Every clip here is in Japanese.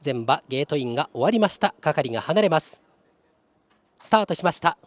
全馬ゲートインが終わりました係が離れますスタートしました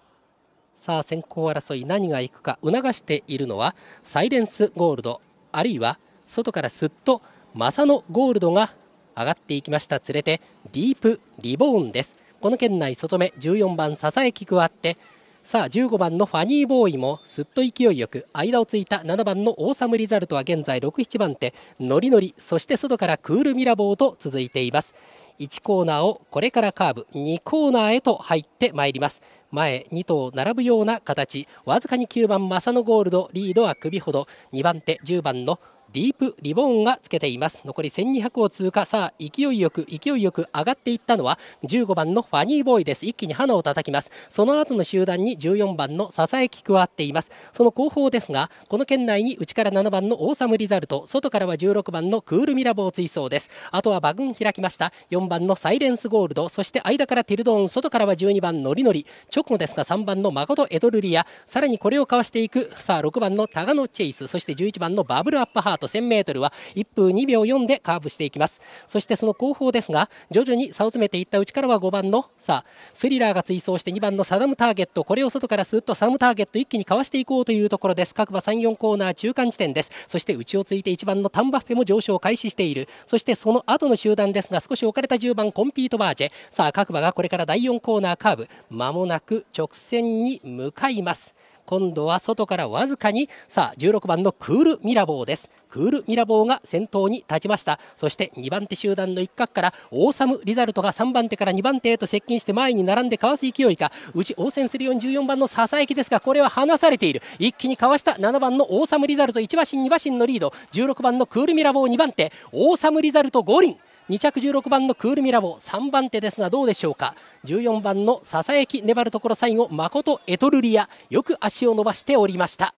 さあ先行争い何が行くか促しているのはサイレンスゴールドあるいは外からすっと正野ゴールドが上がっていきました連れてディープリボーンですこの県内外目14番笹江菊あってさあ15番のファニーボーイもすっと勢いよく間をついた7番のオーサムリザルトは現在67番手ノリノリそして外からクールミラボーと続いています1コーナーをこれからカーブ2コーナーへと入ってまいります前2頭並ぶような形わずかに9番マサノゴールドリードは首ほど2番手10番のディープリボーンがつけています残り1200を通過さあ勢いよく勢いよく上がっていったのは15番のファニーボーイです一気に花を叩きますその後の集団に14番の佐々木加わっていますその後方ですがこの圏内に内から7番のオーサムリザルト外からは16番のクールミラボー追走ですあとは馬群開きました4番のサイレンスゴールドそして間からティルドーン外からは12番ノリノリ直後ですが3番のトエドルリアさらにこれをかわしていくさあ6番のタガノチェイスそして11番のバブルアップハートと 1000m は1分2秒4でカーブしていきますそしてその後方ですが徐々に差を詰めていったうちからは5番のさあスリラーが追走して2番のサダムターゲットこれを外からスーッとサムターゲット一気にかわしていこうというところです各馬34コーナー中間地点ですそして内をついて1番のタンバッフェも上昇を開始しているそしてその後の集団ですが少し置かれた10番コンピートバージェさあ各馬がこれから第4コーナーカーブまもなく直線に向かいます今度は外からわずかにさあ16番のクールミラボーですクールミラボーが先頭に立ちましたそして2番手集団の一角からオーサムリザルトが3番手から2番手へと接近して前に並んでかわす勢いかうち応戦するように14番の笹駅ですがこれは離されている一気にかわした7番のオーサムリザルト1馬身2馬身のリード16番のクールミラボー2番手オーサムリザルト5輪2着16番のクールミラボ3番手ですがどうでしょうか14番のささやき粘るところ最後誠エトルリアよく足を伸ばしておりました